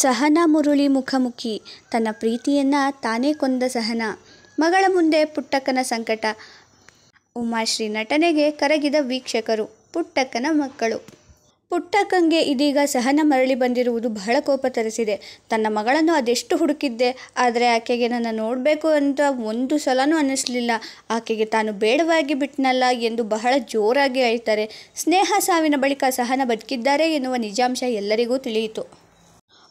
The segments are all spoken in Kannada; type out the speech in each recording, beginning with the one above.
ಸಹನ ಮುರುಳಿ ಮುಖಮುಖಿ ತನ್ನ ಪ್ರೀತಿಯನ್ನು ತಾನೇ ಕೊಂದ ಸಹನ ಮಗಳ ಮುಂದೆ ಪುಟ್ಟಕ್ಕನ ಸಂಕಟ ಉಮಾಶ್ರೀ ನಟನೆಗೆ ಕರಗಿದ ವೀಕ್ಷಕರು ಪುಟ್ಟಕ್ಕನ ಮಕ್ಕಳು ಪುಟ್ಟಕ್ಕಂಗೆ ಇದೀಗ ಸಹನ ಮರಳಿ ಬಂದಿರುವುದು ಬಹಳ ಕೋಪ ತರಿಸಿದೆ ತನ್ನ ಮಗಳನ್ನು ಅದೆಷ್ಟು ಹುಡುಕಿದ್ದೆ ಆದರೆ ಆಕೆಗೆ ನನ್ನ ನೋಡಬೇಕು ಅಂತ ಒಂದು ಸಲನೂ ಅನ್ನಿಸಲಿಲ್ಲ ಆಕೆಗೆ ತಾನು ಬೇಡವಾಗಿ ಬಿಟ್ನಲ್ಲ ಎಂದು ಬಹಳ ಜೋರಾಗಿ ಹೇಳ್ತಾರೆ ಸ್ನೇಹ ಸಾವಿನ ಬಳಿಕ ಸಹನ ಬದುಕಿದ್ದಾರೆ ಎನ್ನುವ ನಿಜಾಂಶ ಎಲ್ಲರಿಗೂ ತಿಳಿಯಿತು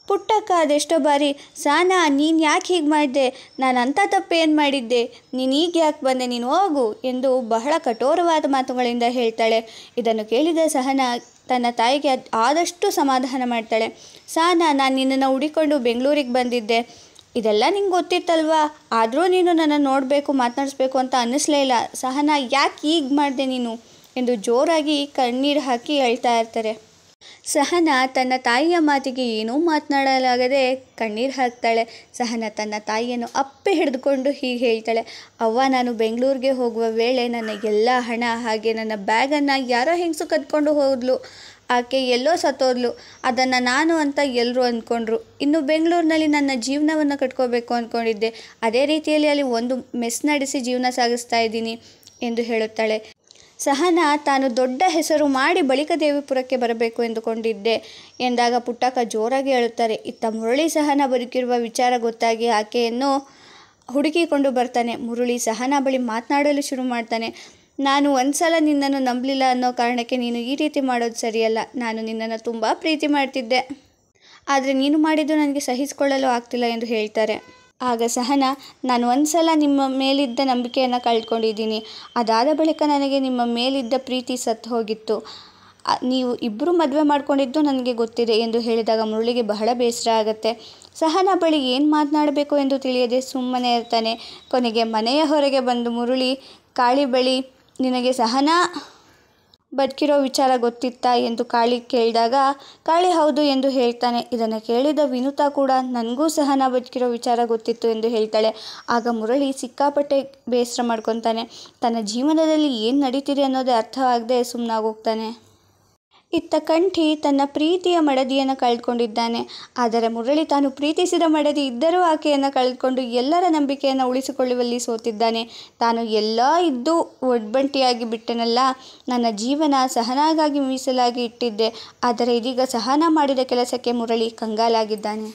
ಪುಟ್ಟಕ್ಕ ಅದೆಷ್ಟೋ ಬಾರಿ ಸಾನಾ ನೀನು ಯಾಕೆ ಹೀಗೆ ಮಾಡಿದೆ ನಾನು ಅಂಥ ತಪ್ಪೇನು ಮಾಡಿದ್ದೆ ನೀನು ಈಗ ಯಾಕೆ ಬಂದೆ ನೀನು ಹೋಗು ಎಂದು ಬಹಳ ಕಠೋರವಾದ ಮಾತುಗಳಿಂದ ಹೇಳ್ತಾಳೆ ಇದನ್ನು ಕೇಳಿದ ಸಹನಾ ತನ್ನ ತಾಯಿಗೆ ಆದಷ್ಟು ಸಮಾಧಾನ ಮಾಡ್ತಾಳೆ ಸಾನ ನಾನು ನಿನ್ನನ್ನು ಹುಡಿಕೊಂಡು ಬೆಂಗಳೂರಿಗೆ ಬಂದಿದ್ದೆ ಇದೆಲ್ಲ ನಿಂಗೆ ಗೊತ್ತಿತ್ತಲ್ವಾ ಆದರೂ ನೀನು ನನ್ನನ್ನು ನೋಡಬೇಕು ಮಾತನಾಡಿಸ್ಬೇಕು ಅಂತ ಅನ್ನಿಸ್ಲೇ ಇಲ್ಲ ಸಹನಾ ಯಾಕೆ ಈಗ ಮಾಡಿದೆ ನೀನು ಎಂದು ಜೋರಾಗಿ ಕಣ್ಣೀರು ಹಾಕಿ ಹೇಳ್ತಾ ಇರ್ತಾರೆ ಸಹನ ತನ್ನ ತಾಯಿಯ ಮಾತಿಗೆ ಏನೂ ಮಾತನಾಡಲಾಗದೆ ಕಣ್ಣೀರು ಹಾಕ್ತಾಳೆ ಸಹನ ತನ್ನ ತಾಯಿಯನ್ನು ಅಪ್ಪೆ ಹಿಡಿದುಕೊಂಡು ಹೀಗೆ ಹೇಳ್ತಾಳೆ ಅವ್ವ ನಾನು ಬೆಂಗಳೂರಿಗೆ ಹೋಗುವ ವೇಳೆ ನನ್ನ ಎಲ್ಲ ಹಣ ಹಾಗೆ ನನ್ನ ಬ್ಯಾಗನ್ನು ಯಾರೋ ಹೆಂಗಸು ಕದ್ಕೊಂಡು ಹೋದ್ಲು ಆಕೆ ಎಲ್ಲೋ ಸತ್ತೋದ್ಲು ಅದನ್ನು ನಾನು ಅಂತ ಎಲ್ಲರೂ ಅಂದ್ಕೊಂಡ್ರು ಇನ್ನು ಬೆಂಗಳೂರಿನಲ್ಲಿ ನನ್ನ ಜೀವನವನ್ನು ಕಟ್ಕೋಬೇಕು ಅಂದ್ಕೊಂಡಿದ್ದೆ ಅದೇ ರೀತಿಯಲ್ಲಿ ಅಲ್ಲಿ ಒಂದು ಮೆಸ್ ನಡೆಸಿ ಜೀವನ ಸಾಗಿಸ್ತಾ ಇದ್ದೀನಿ ಎಂದು ಹೇಳುತ್ತಾಳೆ ಸಹನ ತಾನು ದೊಡ್ಡ ಹೆಸರು ಮಾಡಿ ಬಳಿಕ ದೇವಿಪುರಕ್ಕೆ ಬರಬೇಕು ಎಂದುಕೊಂಡಿದ್ದೆ ಎಂದಾಗ ಪುಟ್ಟಕ್ಕ ಜೋರಾಗಿ ಹೇಳುತ್ತಾರೆ ಇತ್ತ ಮುರಳಿ ಸಹನ ಬದುಕಿರುವ ವಿಚಾರ ಗೊತ್ತಾಗಿ ಆಕೆಯನ್ನು ಹುಡುಕಿಕೊಂಡು ಬರ್ತಾನೆ ಮುರಳಿ ಸಹನ ಬಳಿ ಮಾತನಾಡಲು ಶುರು ಮಾಡ್ತಾನೆ ನಾನು ಒಂದ್ಸಲ ನಿನ್ನನ್ನು ನಂಬಲಿಲ್ಲ ಅನ್ನೋ ಕಾರಣಕ್ಕೆ ನೀನು ಈ ರೀತಿ ಮಾಡೋದು ಸರಿಯಲ್ಲ ನಾನು ನಿನ್ನನ್ನು ತುಂಬ ಪ್ರೀತಿ ಮಾಡ್ತಿದ್ದೆ ಆದರೆ ನೀನು ಮಾಡಿದ್ದು ನನಗೆ ಸಹಿಸಿಕೊಳ್ಳಲು ಆಗ್ತಿಲ್ಲ ಎಂದು ಹೇಳ್ತಾರೆ ಆಗ ಸಹನ ನಾನು ಒಂದು ಸಲ ನಿಮ್ಮ ಮೇಲಿದ್ದ ನಂಬಿಕೆಯನ್ನು ಕಳ್ಕೊಂಡಿದ್ದೀನಿ ಅದಾದ ಬಳಿಕ ನನಗೆ ನಿಮ್ಮ ಮೇಲಿದ್ದ ಪ್ರೀತಿ ಸತ್ತು ಹೋಗಿತ್ತು ನೀವು ಇಬ್ಬರು ಮದುವೆ ಮಾಡಿಕೊಂಡಿದ್ದು ನನಗೆ ಗೊತ್ತಿದೆ ಎಂದು ಹೇಳಿದಾಗ ಮುರುಳಿಗೆ ಬಹಳ ಬೇಸರ ಆಗುತ್ತೆ ಸಹನ ಬಳಿ ಏನು ಮಾತನಾಡಬೇಕು ಎಂದು ತಿಳಿಯದೆ ಸುಮ್ಮನೆ ಇರ್ತಾನೆ ಕೊನೆಗೆ ಮನೆಯ ಹೊರಗೆ ಬಂದು ಮುರುಳಿ ಕಾಳಿ ಬಳಿ ನಿನಗೆ ಸಹನಾ ಬದುಕಿರೋ ವಿಚಾರ ಗೊತ್ತಿತ್ತಾ ಎಂದು ಕಾಳಿ ಕೇಳಿದಾಗ ಕಾಳಿ ಹೌದು ಎಂದು ಹೇಳ್ತಾನೆ ಇದನ್ನು ಕೇಳಿದ ವಿನುತಾ ಕೂಡ ನನಗೂ ಸಹ ನಾ ಬದುಕಿರೋ ವಿಚಾರ ಗೊತ್ತಿತ್ತು ಎಂದು ಹೇಳ್ತಾಳೆ ಆಗ ಮುರಳಿ ಸಿಕ್ಕಾಪಟ್ಟೆ ಬೇಸರ ಮಾಡ್ಕೊತಾನೆ ತನ್ನ ಜೀವನದಲ್ಲಿ ಏನು ನಡೀತಿದೆ ಅನ್ನೋದೇ ಅರ್ಥವಾಗದೆ ಸುಮ್ಮನಾಗೋಗ್ತಾನೆ ಇತ್ತ ಕಂಠಿ ತನ್ನ ಪ್ರೀತಿಯ ಮಡದಿಯನ್ನು ಕಳೆದುಕೊಂಡಿದ್ದಾನೆ ಆದರೆ ಮುರಳಿ ತಾನು ಪ್ರೀತಿಸಿದ ಮಡದಿ ಇದ್ದರೂ ಆಕೆಯನ್ನು ಕಳೆದುಕೊಂಡು ಎಲ್ಲರ ನಂಬಿಕೆಯನ್ನು ಉಳಿಸಿಕೊಳ್ಳುವಲ್ಲಿ ಸೋತಿದ್ದಾನೆ ತಾನು ಎಲ್ಲ ಇದ್ದು ಒಡ್ಬಂಟಿಯಾಗಿ ಬಿಟ್ಟನಲ್ಲ ನನ್ನ ಜೀವನ ಸಹನಾಗಾಗಿ ಮೀಸಲಾಗಿ ಇಟ್ಟಿದ್ದೆ ಆದರೆ ಇದೀಗ ಸಹನ ಮಾಡಿದ ಕೆಲಸಕ್ಕೆ ಮುರಳಿ ಕಂಗಾಲಾಗಿದ್ದಾನೆ